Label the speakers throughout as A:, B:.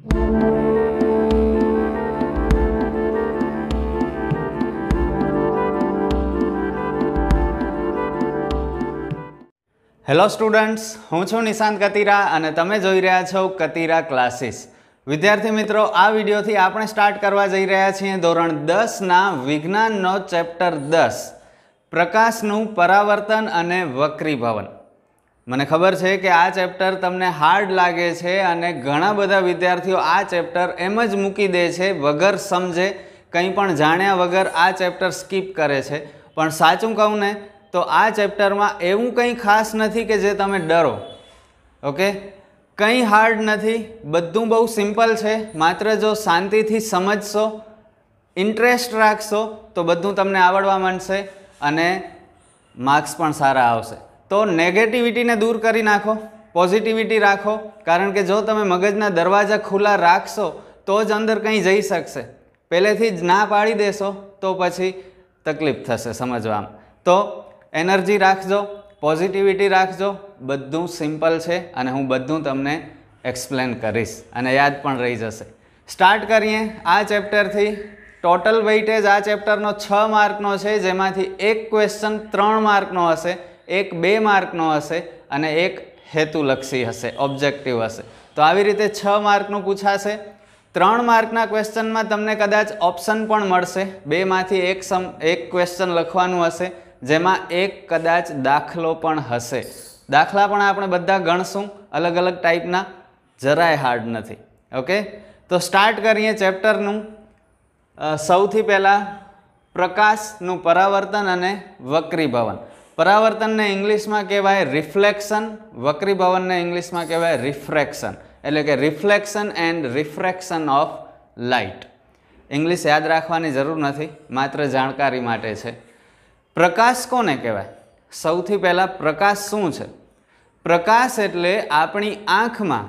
A: hello students હું છું નિશાંત કતીરા અને તમે જોઈ રહ્યા છો કતીરા ક્લાસીસ વિદ્યાર્થી મિત્રો આ વિડીયોથી આપણે સ્ટાર્ટ કરવા જઈ રહ્યા છીએ ધોરણ દસના વિજ્ઞાનનો ચેપ્ટર દસ પ્રકાશનું પરાવર્તન અને વક્રીભવન મને ખબર છે કે આ ચેપ્ટર તમને હાર્ડ લાગે છે અને ઘણા બધા વિદ્યાર્થીઓ આ ચેપ્ટર એમ જ મૂકી દે છે વગર સમજે કંઈ પણ જાણ્યા વગર આ ચેપ્ટર સ્કીપ કરે છે પણ સાચું કહું ને તો આ ચેપ્ટરમાં એવું કંઈ ખાસ નથી કે જે તમે ડરો ઓકે કંઈ હાર્ડ નથી બધું બહુ સિમ્પલ છે માત્ર જો શાંતિથી સમજશો ઇન્ટરેસ્ટ રાખશો તો બધું તમને આવડવા માંડશે અને માર્ક્સ પણ સારા આવશે તો નેગેટિવિટીને દૂર કરી નાખો પોઝિટિવિટી રાખો કારણ કે જો તમે મગજના દરવાજા ખુલ્લા રાખશો તો જ અંદર કંઈ જઈ શકશે પહેલેથી જ ના પાડી દેશો તો પછી તકલીફ થશે સમજવામાં તો એનર્જી રાખજો પોઝિટિવિટી રાખજો બધું સિમ્પલ છે અને હું બધું તમને એક્સપ્લેન કરીશ અને યાદ પણ રહી જશે સ્ટાર્ટ કરીએ આ ચેપ્ટરથી ટોટલ વેઇટેજ આ ચેપ્ટરનો છ માર્કનો છે જેમાંથી એક ક્વેશ્ચન ત્રણ માર્કનો હશે એક બે માર્કનો હશે અને એક હેતુલક્ષી હશે ઓબ્જેક્ટિવ હશે તો આવી રીતે છ માર્કનું પૂછાશે ત્રણ માર્કના ક્વેશ્ચનમાં તમને કદાચ ઓપ્શન પણ મળશે બેમાંથી એક સમ એક ક્વેશ્ચન લખવાનું હશે જેમાં એક કદાચ દાખલો પણ હશે દાખલા પણ આપણે બધા ગણશું અલગ અલગ ટાઈપના જરાય હાર્ડ નથી ઓકે તો સ્ટાર્ટ કરીએ ચેપ્ટરનું સૌથી પહેલાં પ્રકાશનું પરાવર્તન અને વક્રીભવન પરાવર્તનને ઇંગ્લિશમાં કહેવાય રિફ્લેક્શન વક્રીભવનને ઇંગ્લિશમાં કહેવાય રિફ્રેક્શન એટલે કે reflection and refraction of light English યાદ રાખવાની જરૂર નથી માત્ર જાણકારી માટે છે પ્રકાશ કોને કહેવાય સૌથી પહેલાં પ્રકાશ શું છે પ્રકાશ એટલે આપણી આંખમાં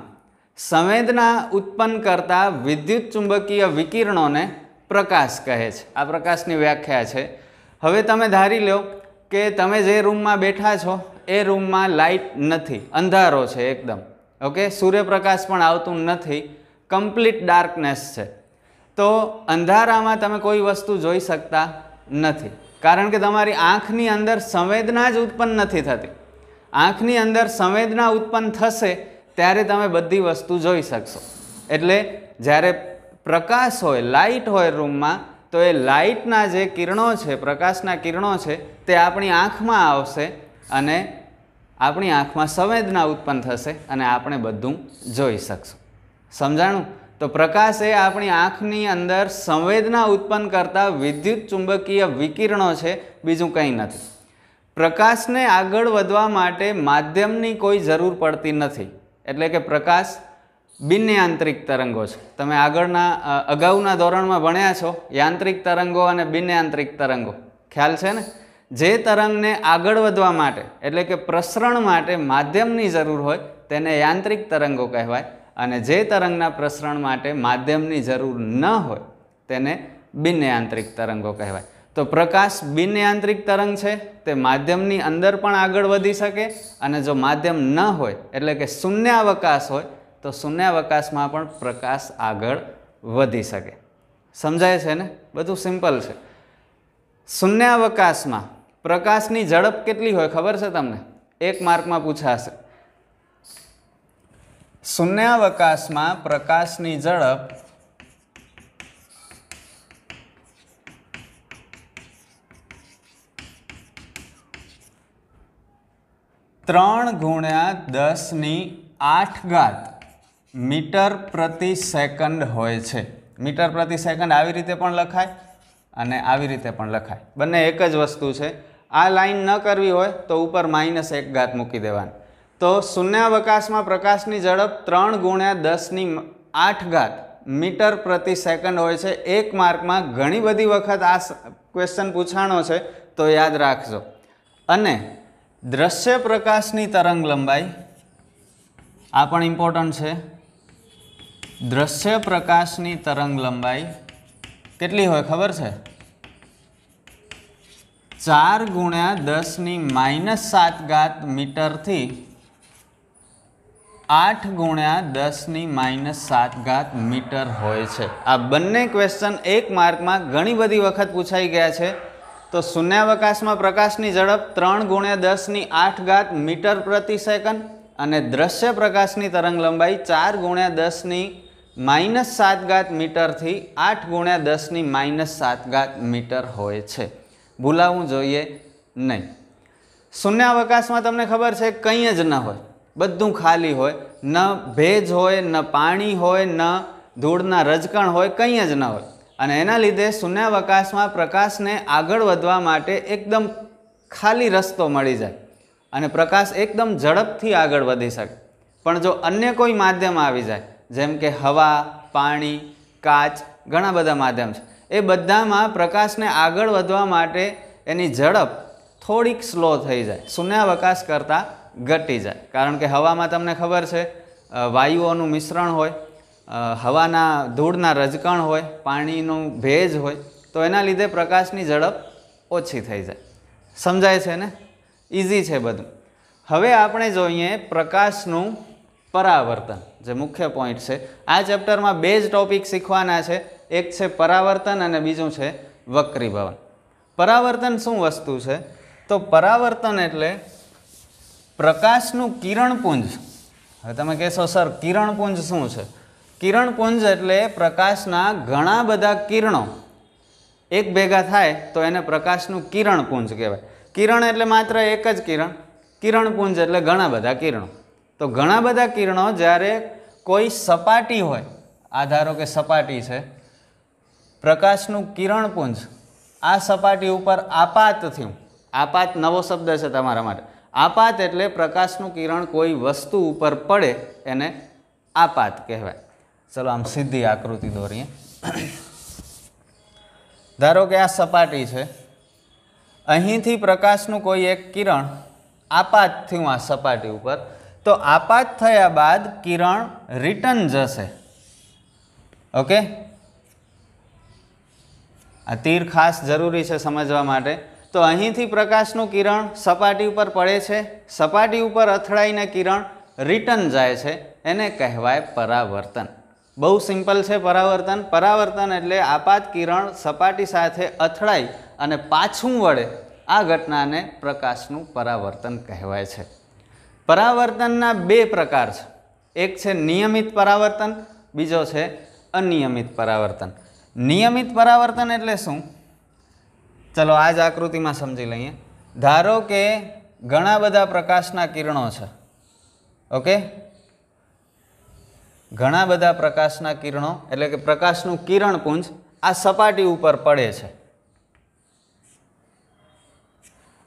A: સંવેદના ઉત્પન્ન કરતા વિદ્યુત ચુંબકીય વિકિરણોને પ્રકાશ કહે છે આ પ્રકાશની વ્યાખ્યા છે હવે તમે ધારી લો કે તમે જે રૂમમાં બેઠા છો એ રૂમમાં લાઇટ નથી અંધારો છે એકદમ ઓકે સૂર્યપ્રકાશ પણ આવતું નથી કમ્પ્લીટ ડાર્કનેસ છે તો અંધારામાં તમે કોઈ વસ્તુ જોઈ શકતા નથી કારણ કે તમારી આંખની અંદર સંવેદના જ ઉત્પન્ન નથી થતી આંખની અંદર સંવેદના ઉત્પન્ન થશે ત્યારે તમે બધી વસ્તુ જોઈ શકશો એટલે જ્યારે પ્રકાશ હોય લાઇટ હોય રૂમમાં તો એ લાઇટના જે કિરણો છે પ્રકાશના કિરણો છે તે આપણી આંખમાં આવશે અને આપણી આંખમાં સંવેદના ઉત્પન્ન થશે અને આપણે બધું જોઈ શકશું સમજાણું તો પ્રકાશ એ આપણી આંખની અંદર સંવેદના ઉત્પન્ન કરતા વિદ્યુત ચુંબકીય વિકિરણો છે બીજું કંઈ નથી પ્રકાશને આગળ વધવા માટે માધ્યમની કોઈ જરૂર પડતી નથી એટલે કે પ્રકાશ બિનને આંતરિક તરંગો છે તમે આગળના અગાઉના ધોરણમાં ભણ્યા છો યાંત્રિક તરંગો અને બિનને આંતરિક તરંગો ખ્યાલ છે ને જે તરંગને આગળ વધવા માટે એટલે કે પ્રસરણ માટે માધ્યમની જરૂર હોય તેને યાંત્રિક તરંગો કહેવાય અને જે તરંગના પ્રસરણ માટે માધ્યમની જરૂર ન હોય તેને બિનને આંતરિક તરંગો કહેવાય તો પ્રકાશ બિન યાંત્રિક તરંગ છે તે માધ્યમની અંદર પણ આગળ વધી શકે અને જો માધ્યમ ન હોય એટલે કે શૂન્યાવકાશ હોય તો શૂન્યાવકાશમાં પણ પ્રકાશ આગળ વધી શકે સમજાય છે ને બધું સિમ્પલ છે શૂન્યાવકાશમાં પ્રકાશની ઝડપ કેટલી હોય ખબર છે તમને એક માર્કમાં પૂછાશે શૂન્યાવકાશમાં પ્રકાશની ઝડપ ત્રણ ગુણ્યા દસની આઠ ઘાત મીટર પ્રતિ સેકન્ડ હોય છે મીટર પ્રતિ સેકન્ડ આવી રીતે પણ લખાય અને આવી રીતે પણ લખાય બંને એક જ વસ્તુ છે આ લાઇન ન કરવી હોય તો ઉપર માઇનસ એક ઘાત મૂકી દેવાની તો શૂન્યાવકાશમાં પ્રકાશની ઝડપ ત્રણ ગુણ્યા દસની આઠ ઘાત મીટર પ્રતિ સેકન્ડ હોય છે એક માર્કમાં ઘણી બધી વખત આ ક્વેશ્ચન પૂછાણો છે તો યાદ રાખજો અને દ્રશ્ય પ્રકાશની તરંગ લંબાઈ આ પણ ઇમ્પોર્ટન્ટ છે દ્રશ્ય પ્રકાશની તરંગ લંબાઈ કેટલી હોય ખબર છે ચાર ગુણ્યા દસની માઇનસ સાત ઘાત મીટરથી આઠ ગુણ્યા દસની માઇનસ સાત ઘાત મીટર હોય છે આ બંને ક્વેશ્ચન એક માર્કમાં ઘણી બધી વખત પૂછાઈ ગયા છે તો શૂન્યાવકાશમાં પ્રકાશની ઝડપ ત્રણ ગુણ્યા દસની આઠ ઘાત મીટર પ્રતિ સેકન્ડ અને દ્રશ્ય પ્રકાશની તરંગ લંબાઈ ચાર ગુણ્યા દસની માઇનસ સાત ઘાત મીટરથી આઠ ગુણ્યા દસની માઇનસ સાત ઘાત મીટર હોય છે ભૂલાવું જોઈએ નહીં શૂન્યાવકાશમાં તમને ખબર છે કંઈ જ ન હોય બધું ખાલી હોય ન ભેજ હોય ન પાણી હોય ન ધૂળના રજકણ હોય કંઈ જ ન હોય અને એના લીધે શૂન્યાવકાશમાં પ્રકાશને આગળ વધવા માટે એકદમ ખાલી રસ્તો મળી જાય અને પ્રકાશ એકદમ ઝડપથી આગળ વધી શકે પણ જો અન્ય કોઈ માધ્યમ આવી જાય જેમ કે હવા પાણી કાચ ઘણા બધા માધ્યમ છે એ બધામાં પ્રકાશને આગળ વધવા માટે એની ઝડપ થોડીક સ્લો થઈ જાય શૂન્યાવકાશ કરતાં ઘટી જાય કારણ કે હવામાં તમને ખબર છે વાયુઓનું મિશ્રણ હોય હવાના ધૂળના રજકણ હોય પાણીનું ભેજ હોય તો એના લીધે પ્રકાશની ઝડપ ઓછી થઈ જાય સમજાય છે ને ઇઝી છે બધું હવે આપણે જોઈએ પ્રકાશનું પરાવર્તન જે મુખ્ય પોઈન્ટ છે આ ચેપ્ટરમાં બે જ ટોપિક શીખવાના છે એક છે પરાવર્તન અને બીજું છે વક્રીભવન પરાવર્તન શું વસ્તુ છે તો પરાવર્તન એટલે પ્રકાશનું કિરણપુંજ હવે તમે કહેશો સર કિરણપુંજ શું છે કિરણપુંજ એટલે પ્રકાશના ઘણા બધા કિરણો એક ભેગા થાય તો એને પ્રકાશનું કિરણપુંજ કહેવાય કિરણ એટલે માત્ર એક જ કિરણ કિરણપુંજ એટલે ઘણા બધા કિરણો તો ઘણા બધા કિરણો જ્યારે કોઈ સપાટી હોય આ ધારો કે સપાટી છે પ્રકાશનું કિરણપુંજ આ સપાટી ઉપર આપાત થયું આપાત નવો શબ્દ છે તમારા માટે આપાત એટલે પ્રકાશનું કિરણ કોઈ વસ્તુ ઉપર પડે એને આપાત કહેવાય ચલો આમ સીધી આકૃતિ દોરીએ ધારો કે આ સપાટી છે અહીંથી પ્રકાશનું કોઈ એક કિરણ આપાત થયું આ સપાટી ઉપર તો આપાત થયા બાદ કિરણ રિટર્ન જશે ઓકે આ તીર ખાસ જરૂરી છે સમજવા માટે તો અહીંથી પ્રકાશનું કિરણ સપાટી ઉપર પડે છે સપાટી ઉપર અથડાઈને કિરણ રિટર્ન જાય છે એને કહેવાય પરાવર્તન બહુ સિમ્પલ છે પરાવર્તન પરાવર્તન એટલે આપાત કિરણ સપાટી સાથે અથડાઈ અને પાછું વળે આ ઘટનાને પ્રકાશનું પરાવર્તન કહેવાય છે પરાવર્તનના બે પ્રકાર છે એક છે નિયમિત પરાવર્તન બીજો છે અનિયમિત પરાવર્તન નિયમિત પરાવર્તન એટલે શું ચલો આ જ આકૃતિમાં સમજી લઈએ ધારો કે ઘણા બધા પ્રકાશના કિરણો છે ઓકે ઘણા બધા પ્રકાશના કિરણો એટલે કે પ્રકાશનું કિરણપુંજ આ સપાટી ઉપર પડે છે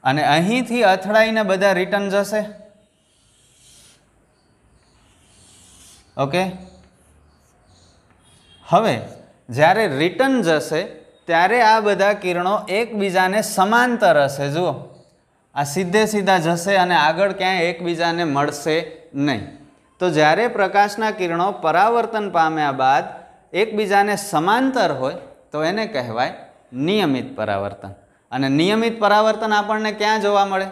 A: અને અહીંથી અથડાઈને બધા રિટર્ન જશે ઓકે હવે જ્યારે રિટર્ન જશે ત્યારે આ બધા કિરણો એકબીજાને સમાંતર હશે જુઓ આ સીધે સીધા જશે અને આગળ ક્યાંય એકબીજાને મળશે નહીં તો જ્યારે પ્રકાશના કિરણો પરાવર્તન પામ્યા બાદ એકબીજાને સમાંતર હોય તો એને કહેવાય નિયમિત પરાવર્તન અને નિયમિત પરાવર્તન આપણને ક્યાં જોવા મળે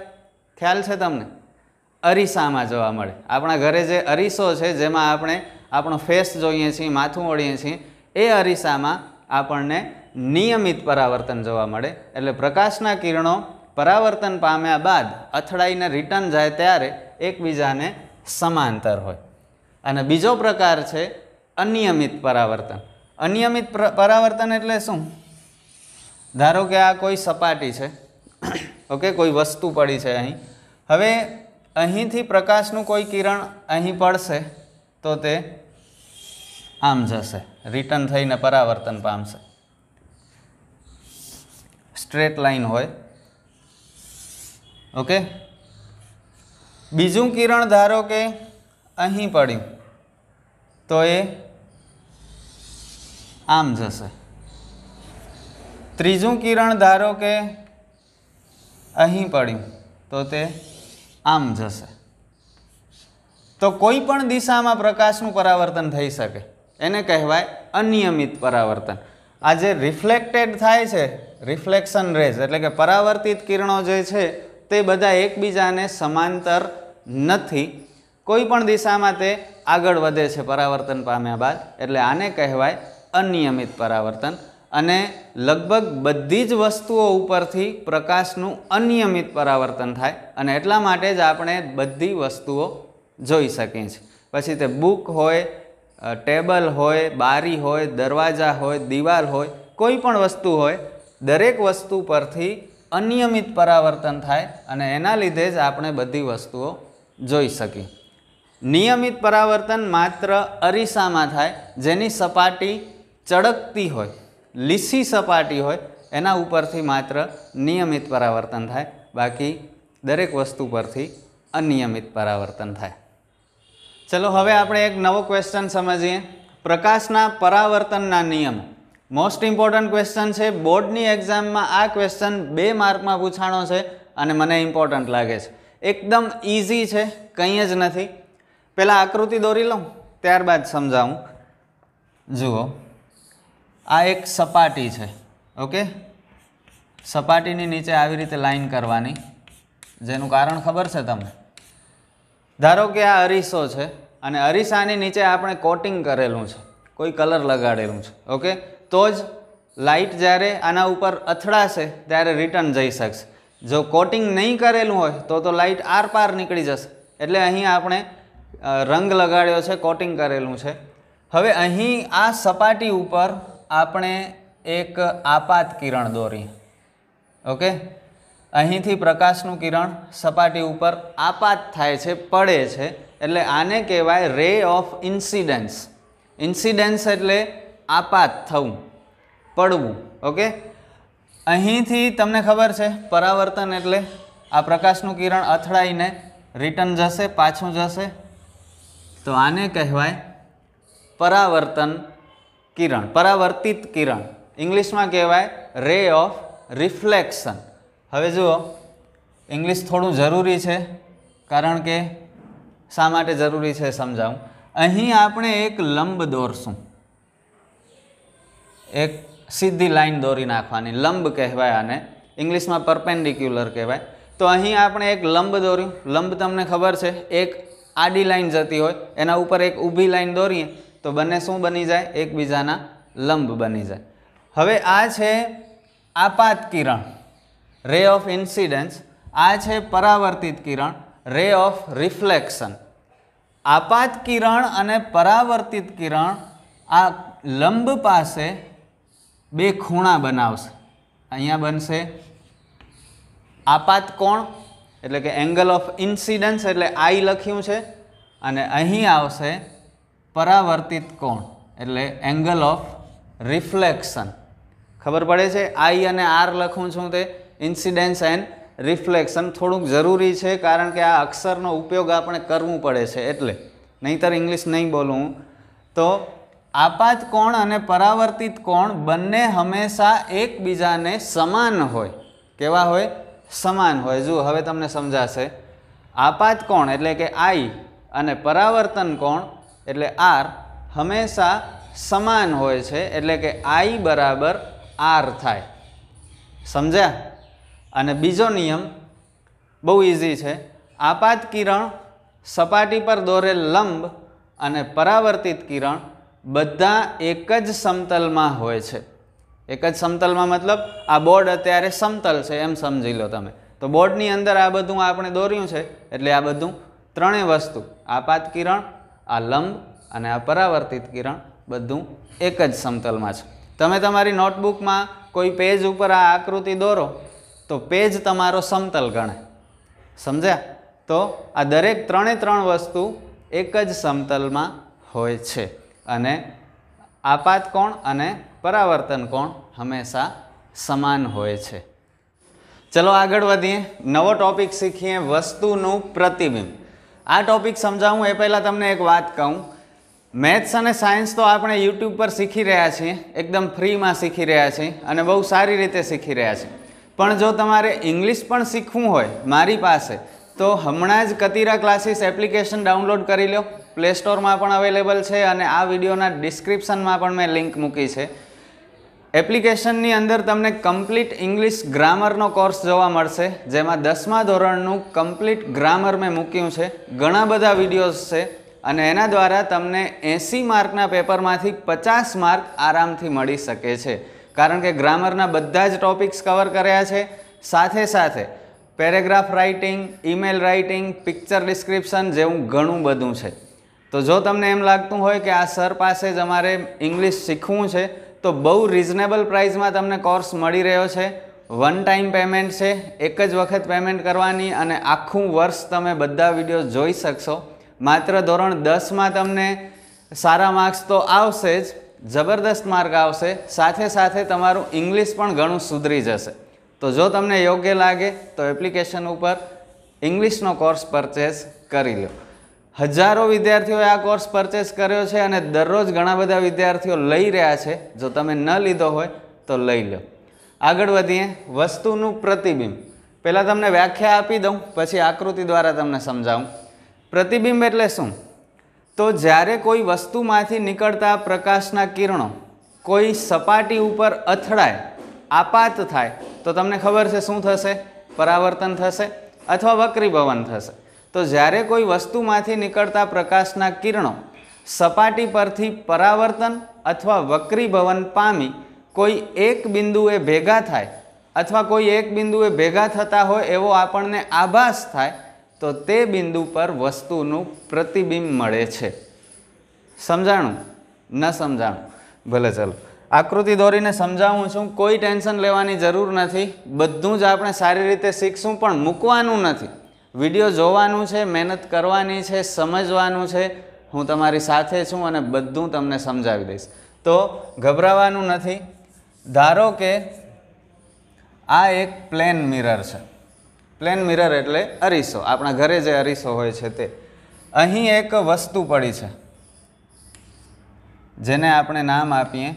A: ખ્યાલ છે તમને અરીસામાં જોવા મળે આપણા ઘરે જે અરીસો છે જેમાં આપણે આપણો ફેસ જોઈએ છીએ માથું ઓળીએ છીએ એ અરીસામાં આપણને નિયમિત પરાવર્તન જોવા મળે એટલે પ્રકાશના કિરણો પરાવર્તન પામ્યા બાદ અથડાઈને રિટર્ન જાય ત્યારે એકબીજાને સમાંતર હોય અને બીજો પ્રકાર છે અનિયમિત પરાવર્તન અનિયમિત પરાવર્તન એટલે શું ધારો કે આ કોઈ સપાટી છે ઓકે કોઈ વસ્તુ પડી છે અહીં હવે અહીંથી પ્રકાશનું કોઈ કિરણ અહીં પડશે તો તે આમ જશે રિટર્ન થઈને પરાવર્તન પામશે સ્ટ્રેટ લાઈન હોય ઓકે બીજું કિરણ ધારો કે અહીં પડ્યું તો એ આમ જશે ત્રીજું કિરણ ધારો કે અહીં પડ્યું તો તે આમ જશે તો કોઈ પણ દિશામાં પ્રકાશનું પરાવર્તન થઈ શકે એને કહેવાય અનિયમિત પરાવર્તન આ જે રિફ્લેક્ટેડ થાય છે રિફ્લેક્શન રેઝ એટલે કે પરાવર્તિત કિરણો જે છે તે બધા એકબીજાને સમાંતર નથી કોઈ પણ દિશામાં તે આગળ વધે છે પરાવર્તન પામ્યા બાદ એટલે આને કહેવાય અનિયમિત પરાવર્તન અને લગભગ બધી જ વસ્તુઓ ઉપરથી પ્રકાશનું અનિયમિત પરાવર્તન થાય અને એટલા માટે જ આપણે બધી વસ્તુઓ જોઈ શકીએ છીએ પછી તે બુક હોય ટેબલ હોય બારી હોય દરવાજા હોય દિવાલ હોય કોઈ પણ વસ્તુ હોય દરેક વસ્તુ પરથી અનિયમિત પરાવર્તન થાય અને એના લીધે જ આપણે બધી વસ્તુઓ જોઈ શકીએ નિયમિત પરાવર્તન માત્ર અરીસામાં થાય જેની સપાટી ચળકતી હોય લીસી સપાટી હોય એના ઉપરથી માત્ર નિયમિત પરાવર્તન થાય બાકી દરેક વસ્તુ પરથી અનિયમિત પરાવર્તન થાય ચલો હવે આપણે એક નવો ક્વેશ્ચન સમજીએ પ્રકાશના પરાવર્તનના નિયમ મોસ્ટ ઇમ્પોર્ટન્ટ ક્વેશ્ચન છે બોર્ડની એક્ઝામમાં આ ક્વેશ્ચન બે માર્કમાં પૂછાણો છે અને મને ઇમ્પોર્ટન્ટ લાગે છે એકદમ ઇઝી છે કંઈ જ નથી પહેલાં આકૃતિ દોરી લઉં ત્યારબાદ સમજાવું જુઓ આ એક સપાટી છે ઓકે સપાટીની નીચે આવી રીતે લાઈન કરવાની જેનું કારણ ખબર છે તમને ધારો કે આ અરીસો છે અને અરીસાની નીચે આપણે કોટિંગ કરેલું છે કોઈ કલર લગાડેલું છે ઓકે તો જ લાઇટ જ્યારે આના ઉપર અથડાશે ત્યારે રિટર્ન જઈ શકશે જો કોટિંગ નહીં કરેલું હોય તો તો લાઇટ આરપાર નીકળી જશે એટલે અહીં આપણે રંગ લગાડ્યો છે કોટિંગ કરેલું છે હવે અહીં આ સપાટી ઉપર આપણે એક આપાત કિરણ દોરી ઓકે અહીંથી પ્રકાશનું કિરણ સપાટી ઉપર આપાત થાય છે પડે છે એટલે આને કહેવાય રે ઓફ ઇન્સિડન્સ ઇન્સિડન્સ એટલે આપાત થવું પડવું ઓકે અહીંથી તમને ખબર છે પરાવર્તન એટલે આ પ્રકાશનું કિરણ અથડાઈને રિટર્ન જશે પાછું જશે તો આને કહેવાય પરાવર્તન કિરણ પરાવર્તિત કિરણ ઇંગ્લિશમાં કહેવાય રે ઓફ રિફ્લેક્શન હવે જુઓ ઇંગ્લિશ થોડું જરૂરી છે કારણ કે શા માટે જરૂરી છે સમજાવું અહીં આપણે એક લંબ દોરશું એક સીધી લાઈન દોરી નાખવાની લંબ કહેવાય આને ઇંગ્લિશમાં પરપેન્ડિક્યુલર કહેવાય તો અહીં આપણે એક લંબ દોર્યું લંબ તમને ખબર છે એક આડી લાઈન જતી હોય એના ઉપર એક ઊભી લાઈન દોરીએ તો બંને શું બની જાય એકબીજાના લંબ બની જાય હવે આ છે આપાત કિરણ રે ઓફ ઇન્સિડન્સ આ છે પરાવર્તિત કિરણ રે ઓફ રિફ્લેક્શન આપાત કિરણ અને પરાવર્તિત કિરણ આ લંબ પાસે બે ખૂણા બનાવશે અહીંયા બનશે આપાત કોણ એટલે કે એંગલ ઓફ ઇન્સિડન્સ એટલે આઈ લખ્યું છે અને અહીં આવશે પરાવર્તિત કોણ એટલે એંગલ ઓફ રિફ્લેક્શન ખબર પડે છે આઈ અને આર લખું છું તે ઇન્સિડેન્સ એન્ડ રિફ્લેક્શન થોડુંક જરૂરી છે કારણ કે આ અક્ષરનો ઉપયોગ આપણે કરવું પડે છે એટલે નહીંતર ઇંગ્લિશ નહીં બોલું તો આપાત કોણ અને પરાવર્તિત કોણ બંને હંમેશા એકબીજાને સમાન હોય કેવા હોય સમાન હોય જો હવે તમને સમજાશે આપાત કોણ એટલે કે આઈ અને પરાવર્તન કોણ એટલે આર હંમેશા સમાન હોય છે એટલે કે આઈ બરાબર આર થાય સમજ્યા અને બીજો નિયમ બહુ ઇઝી છે આપાત કિરણ સપાટી પર દોરેલ લંબ અને પરાવર્તિત કિરણ બધા એક જ સમતલમાં હોય છે એક જ સમતલમાં મતલબ આ બોર્ડ અત્યારે સમતલ છે એમ સમજી લો તમે તો બોર્ડની અંદર આ બધું આપણે દોર્યું છે એટલે આ બધું ત્રણેય વસ્તુ આપાત કિરણ આ લંબ અને આ પરાવર્તિત કિરણ બધું એક જ સમતલમાં છે તમે તમારી નોટબુકમાં કોઈ પેજ ઉપર આ આકૃતિ દોરો તો પેજ તમારો સમતલ ગણે સમજ્યા તો આ દરેક ત્રણે ત્રણ વસ્તુ એક જ સમતલમાં હોય છે અને આપાત કોણ અને પરાવર્તન કોણ હંમેશા સમાન હોય છે ચલો આગળ વધીએ નવો ટોપિક શીખીએ વસ્તુનું પ્રતિબિંબ આ ટોપિક સમજાવું એ પહેલાં તમને એક વાત કહું મેથ્સ અને સાયન્સ તો આપણે યુટ્યુબ પર શીખી રહ્યા છીએ એકદમ ફ્રીમાં શીખી રહ્યા છીએ અને બહુ સારી રીતે શીખી રહ્યા છીએ પણ જો તમારે ઇંગ્લિશ પણ શીખવું હોય મારી પાસે તો હમણાં જ કતીરા ક્લાસીસ એપ્લિકેશન ડાઉનલોડ કરી લો પ્લે સ્ટોરમાં પણ અવેલેબલ છે અને આ વિડીયોના ડિસ્ક્રિપ્શનમાં પણ મેં લિંક મૂકી છે એપ્લિકેશનની અંદર તમને કમ્પ્લીટ ઇંગ્લિશ ગ્રામરનો કોર્સ જોવા મળશે જેમાં દસમા ધોરણનું કમ્પ્લીટ ગ્રામર મેં મૂક્યું છે ઘણા બધા વિડીયોઝ છે અને એના દ્વારા તમને એંસી માર્કના પેપરમાંથી પચાસ માર્ક આરામથી મળી શકે છે કારણ કે ગ્રામરના બધા જ ટોપિક્સ કવર કર્યા છે સાથે સાથે paragraph writing email writing picture description જેવું ઘણું બધું છે તો જો તમને એમ લાગતું હોય કે આ સર પાસે જ અમારે ઇંગ્લિશ શીખવું છે તો બહુ રિઝનેબલ પ્રાઇસમાં તમને કોર્સ મળી રહ્યો છે વન ટાઈમ પેમેન્ટ છે એક જ વખત પેમેન્ટ કરવાની અને આખું વર્ષ તમે બધા વિડીયો જોઈ શકશો માત્ર ધોરણ દસમાં તમને સારા માર્ક્સ તો આવશે જ જબરદસ્ત માર્ક આવશે સાથે સાથે તમારું ઇંગ્લિશ પણ ઘણું સુધરી જશે તો જો તમને યોગ્ય લાગે તો એપ્લિકેશન ઉપર ઇંગ્લિશનો કોર્સ પરચેસ કરી લો હજારો વિદ્યાર્થીઓએ આ કોર્સ પરચેસ કર્યો છે અને દરરોજ ઘણા બધા વિદ્યાર્થીઓ લઈ રહ્યા છે જો તમે ન લીધો હોય તો લઈ લો આગળ વધીએ વસ્તુનું પ્રતિબિંબ પહેલાં તમને વ્યાખ્યા આપી દઉં પછી આકૃતિ દ્વારા તમને સમજાવું પ્રતિબિંબ એટલે શું તો જ્યારે કોઈ વસ્તુમાંથી નીકળતા પ્રકાશના કિરણો કોઈ સપાટી ઉપર અથડાય આપાત થાય તો તમને ખબર છે શું થશે પરાવર્તન થશે અથવા વક્રીભવન થશે તો જ્યારે કોઈ વસ્તુમાંથી નીકળતા પ્રકાશના કિરણો સપાટી પરથી પરાવર્તન અથવા વક્રીભવન પામી કોઈ એક બિંદુએ ભેગા થાય અથવા કોઈ એક બિંદુએ ભેગા થતા હોય એવો આપણને આભાસ થાય તો તે બિંદુ પર વસ્તુનું પ્રતિબિંબ મળે છે સમજાણું ન સમજાણું ભલે ચાલો આકૃતિ દોરીને સમજાવું છું કોઈ ટેન્શન લેવાની જરૂર નથી બધું જ આપણે સારી રીતે શીખશું પણ મૂકવાનું નથી વિડીયો જોવાનું છે મહેનત કરવાની છે સમજવાનું છે હું તમારી સાથે છું અને બધું તમને સમજાવી દઈશ તો ગભરાવાનું નથી ધારો કે આ એક પ્લેન મિરર છે પ્લેન મિરર એટલે અરીસો આપણા ઘરે જે અરીસો હોય છે તે અહીં એક વસ્તુ પડી છે જેને આપણે નામ આપીએ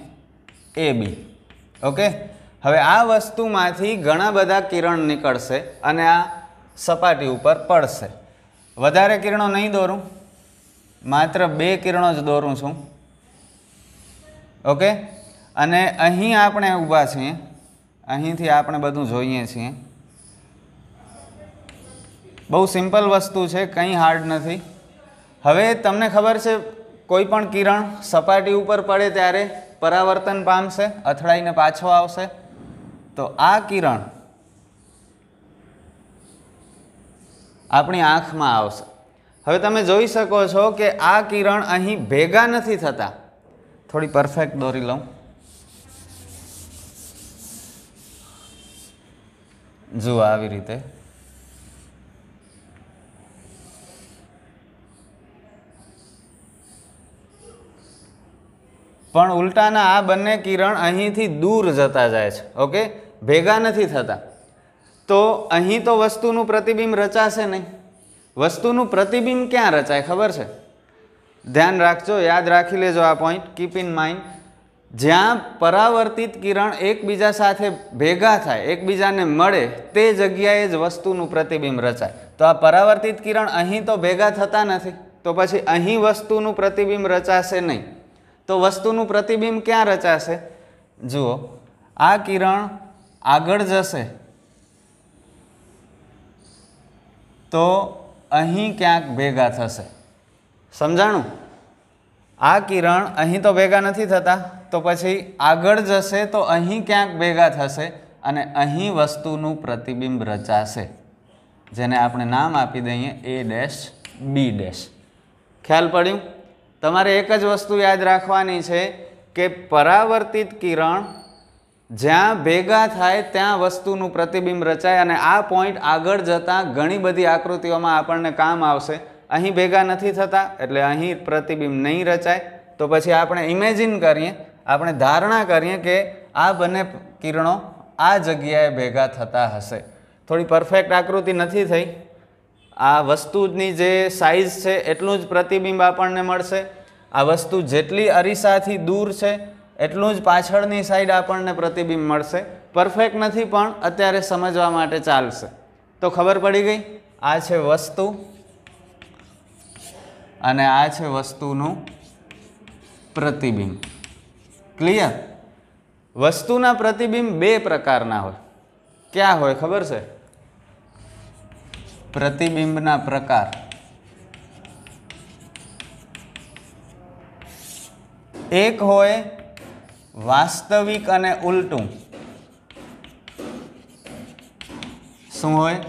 A: એ બી ઓકે હવે આ વસ્તુમાંથી ઘણા બધા કિરણ નીકળશે અને આ સપાટી ઉપર પડશે વધારે કિરણો નહીં દોરું માત્ર બે કિરણો જ દોરું છું ઓકે અને અહીં આપણે ઊભા છીએ અહીંથી આપણે બધું જોઈએ છીએ બહુ સિમ્પલ વસ્તુ છે કંઈ હાર્ડ નથી હવે તમને ખબર છે કોઈ પણ કિરણ સપાટી ઉપર પડે ત્યારે પરાવર્તન પામશે અથડાઈને પાછો આવશે તો આ કિરણ આપણી આંખમાં આવશે હવે તમે જોઈ શકો છો કે આ કિરણ અહીં ભેગા નથી થતા થોડી પરફેક્ટ દોરી લઉં જુઓ આવી રીતે પણ ઉલટાના આ બંને કિરણ અહીંથી દૂર જતા જાય છે ઓકે ભેગા નથી થતા તો અહીં તો વસ્તુનું પ્રતિબિંબ રચાશે નહીં વસ્તુનું પ્રતિબિંબ ક્યાં રચાય ખબર છે ધ્યાન રાખજો યાદ રાખી લેજો આ પોઈન્ટ કીપ ઇન માઇન્ડ જ્યાં પરાવર્તિત કિરણ એકબીજા સાથે ભેગા થાય એકબીજાને મળે તે જગ્યાએ જ વસ્તુનું પ્રતિબિંબ રચાય તો આ પરાવર્તિત કિરણ અહીં તો ભેગા થતા નથી તો પછી અહીં વસ્તુનું પ્રતિબિંબ રચાશે નહીં તો વસ્તુનું પ્રતિબિંબ ક્યાં રચાશે જુઓ આ કિરણ આગળ જશે તો અહીં ક્યાંક ભેગા થશે સમજાણું આ કિરણ અહીં તો ભેગા નથી થતા તો પછી આગળ જશે તો અહીં ક્યાંક ભેગા થશે અને અહીં વસ્તુનું પ્રતિબિંબ રચાશે જેને આપણે નામ આપી દઈએ એ ડેશ બી ડેશ ખ્યાલ પડ્યું તમારે એક જ વસ્તુ યાદ રાખવાની છે કે પરાવર્તિત કિરણ જ્યાં ભેગા થાય ત્યાં વસ્તુનું પ્રતિબિંબ રચાય અને આ પોઈન્ટ આગળ જતાં ઘણી બધી આકૃતિઓમાં આપણને કામ આવશે અહીં ભેગા નથી થતા એટલે અહીં પ્રતિબિંબ નહીં રચાય તો પછી આપણે ઇમેજિન કરીએ આપણે ધારણા કરીએ કે આ બંને કિરણો આ જગ્યાએ ભેગા થતા હશે થોડી પરફેક્ટ આકૃતિ નથી થઈ આ વસ્તુની જે સાઇઝ છે એટલું જ પ્રતિબિંબ આપણને મળશે આ વસ્તુ જેટલી અરીસાથી દૂર છે એટલું જ પાછળની સાઈડ આપણને પ્રતિબિંબ મળશે પરફેક્ટ નથી પણ અત્યારે સમજવા માટે ચાલશે તો ખબર પડી ગઈ આ છે વસ્તુ અને આ છે વસ્તુનું પ્રતિબિંબ ક્લિયર વસ્તુના પ્રતિબિંબ બે પ્રકારના હોય ક્યાં હોય ખબર છે પ્રતિબિંબના પ્રકાર એક હોય વાસ્તવિક અને ઉલટું શું હોય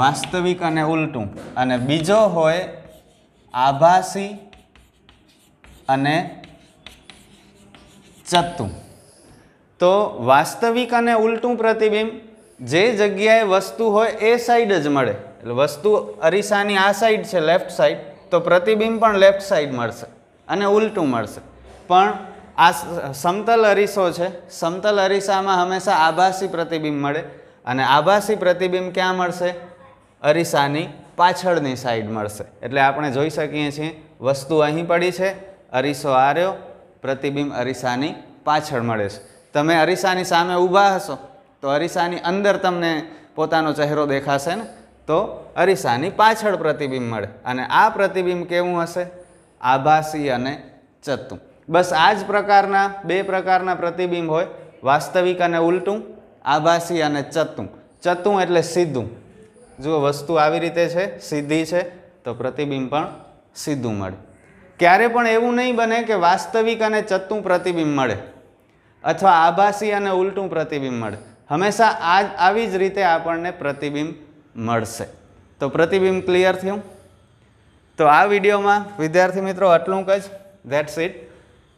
A: વાસ્તવિક અને ઉલટું અને બીજો હોય આભાસી અને ચત્તું તો વાસ્તવિક અને ઉલટું પ્રતિબિંબ જે જગ્યાએ વસ્તુ હોય એ સાઈડ જ મળે એટલે વસ્તુ અરીસાની આ સાઈડ છે લેફ્ટ સાઈડ તો પ્રતિબિંબ પણ લેફ્ટ સાઈડ મળશે અને ઉલટું મળશે પણ આ સમતલ અરીસો છે સમતલ અરીસામાં હંમેશા આભાસી પ્રતિબિંબ મળે અને આભાસી પ્રતિબિંબ ક્યાં મળશે અરીસાની પાછળની સાઈડ મળશે એટલે આપણે જોઈ શકીએ છીએ વસ્તુ અહીં પડી છે અરીસો આર્યો પ્રતિબિંબ અરીસાની પાછળ મળે છે તમે અરીસાની સામે ઊભા હશો તો અરીસાની અંદર તમને પોતાનો ચહેરો દેખાશે ને તો અરીસાની પાછળ પ્રતિબિંબ મળે અને આ પ્રતિબિંબ કેવું હશે આભાસી અને ચતું બસ આ જ પ્રકારના બે પ્રકારના પ્રતિબિંબ હોય વાસ્તવિક અને ઉલટું આભાસી અને ચતું ચતું એટલે સીધું જુઓ વસ્તુ આવી રીતે છે સીધી છે તો પ્રતિબિંબ પણ સીધું મળે ક્યારે પણ એવું નહીં બને કે વાસ્તવિક અને ચતું પ્રતિબિંબ મળે અથવા આભાસી અને ઉલટું પ્રતિબિંબ મળે હંમેશા આ આવી જ રીતે આપણને પ્રતિબિંબ મળશે તો પ્રતિબિંબ ક્લિયર થયું તો આ વિડીયોમાં વિદ્યાર્થી મિત્રો આટલું જ ધેટ્સ ઇટ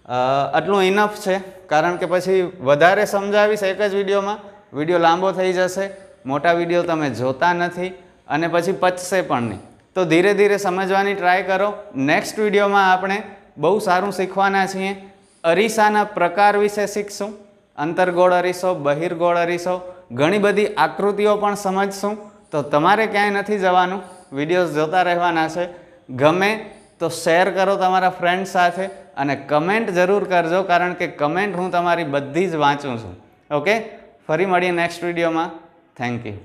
A: આટલું ઇનફ છે કારણ કે પછી વધારે સમજાવીશ એક જ વિડીયોમાં વિડીયો લાંબો થઈ જશે મોટા વિડીયો તમે જોતા નથી અને પછી પચશે પણ નહીં તો ધીરે ધીરે સમજવાની ટ્રાય કરો નેક્સ્ટ વિડીયોમાં આપણે બહુ સારું શીખવાના છીએ અરીસાના પ્રકાર વિશે શીખશું અંતરગોળ અરીસો બહિર્ગોળ અરીસો ઘણી બધી આકૃતિઓ પણ સમજશું તો તમારે ક્યાંય નથી જવાનું વિડીયોઝ જોતા રહેવાના છે ગમે તો શેર કરો તમારા ફ્રેન્ડ સાથે અને કમેન્ટ જરૂર કરજો કારણ કે કમેન્ટ હું તમારી બધી જ વાંચું છું ઓકે ફરી મળીએ નેક્સ્ટ વિડીયોમાં થેન્ક યુ